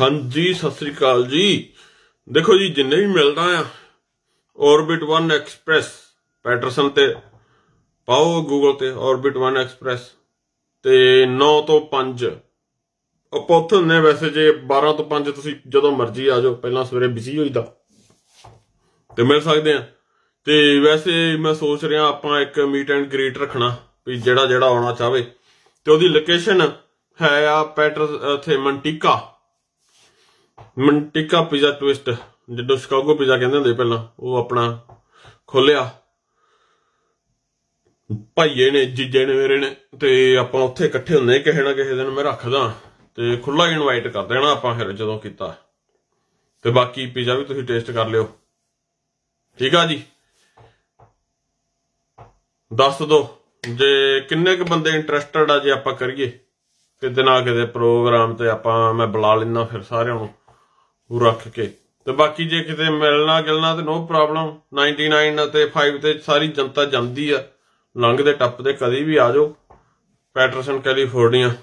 ਹਾਂਜੀ ਸਤਿ ਸ੍ਰੀ ਅਕਾਲ ਜੀ ਦੇਖੋ ਜੀ ਜਿੰਨੇ ਵੀ ਮਿਲਦਾ ਆ ਆਰਬਿਟ 1 ਐਕਸਪ੍ਰੈਸ ਪੈਟਰਸਨ ਤੇ ਪਾਓ ਗੂਗਲ ਤੇ ਆਰਬਿਟ 1 ਐਕਸਪ੍ਰੈਸ ਤੇ 9 ਤੋਂ 5 ਉਪਤ ਨੇ ਵੈਸੇ ਜੇ 12 ਤੋਂ 5 ਤੁਸੀਂ ਜਦੋਂ ਮਰਜ਼ੀ ਆ ਜਾਓ ਪਹਿਲਾਂ ਸਵੇਰੇ ਬਿਜ਼ੀ ਹੋਈਦਾ ਤੇ ਮਿਲ ਸਕਦੇ ਆ ਤੇ ਵੈਸੇ ਮੈਂ ਸੋਚ ਰਿਹਾ ਆਪਾਂ ਇੱਕ ਮੀਟ ਐਂਡ ਗ੍ਰੀਟ ਰੱਖਣਾ ਵੀ ਜਿਹੜਾ ਜਿਹੜਾ ਆਉਣਾ ਚਾਹਵੇ ਤੇ ਉਹਦੀ ਲੋਕੇਸ਼ਨ ਹੈ ਆ ਪੈਟਰ ਇਥੇ ਮੰਟਿਕਾ ਮੰਟਿਕਾ ਪੀਜ਼ਾ ਟਵਿਸਟ ਜਿੱਦੋਂ ਸ਼ਿਕਾਗੋ ਪੀਜ਼ਾ ਕਹਿੰਦੇ ਹੁੰਦੇ ਪਹਿਲਾਂ ਉਹ ਆਪਣਾ ਖੋਲਿਆ ਭਾਈਏ ਨੇ ਜੀਜੇ ਨੇ ਮੇਰੇ ਨੇ ਤੇ ਆਪਾਂ ਉੱਥੇ ਇਕੱਠੇ ਹੁੰਦੇ ਕਿਸੇ ਨਾ ਕਿਸੇ ਦਿਨ ਮੈਂ ਰੱਖਦਾ ਤੇ ਖੁੱਲਾ ਇਨਵਾਈਟ ਕਰ ਦੇਣਾ ਆਪਾਂ ਫਿਰ ਜਦੋਂ ਕੀਤਾ ਤੇ ਬਾਕੀ ਪੀਜ਼ਾ ਵੀ ਤੁਸੀਂ ਟੇਸਟ ਕਰ ਲਿਓ ਠੀਕ ਆ ਜੀ ਦੱਸ ਦਿਓ ਜੇ ਕਿੰਨੇ ਕੁ ਬੰਦੇ ਇੰਟਰਸਟਡ ਆ ਜੇ ਆਪਾਂ ਕਰੀਏ ਕਿਦਨਾ ਨਾ ਕਿਤੇ ਪ੍ਰੋਗਰਾਮ ਤੇ ਆਪਾਂ ਮੈਂ ਬੁਲਾ ਲੈਣਾ ਫਿਰ ਸਾਰਿਆਂ ਨੂੰ ਰੱਖ ਕੇ ਤੇ ਬਾਕੀ ਜੇ ਕਿਤੇ ਮਿਲਣਾ ਗਿਲਣਾ ਤੇ ਨੋ ਪ੍ਰੋਬਲਮ 99 ਤੇ 5 ਤੇ ਸਾਰੀ ਜਨਤਾ ਜਾਂਦੀ ਆ ਲੰਗ ਦੇ ਟੱਪ ਦੇ ਕਦੀ ਵੀ ਆ ਜਾਓ ਪੈਟਰਸਨ ਕੈਲੀਫੋਰਨੀਆ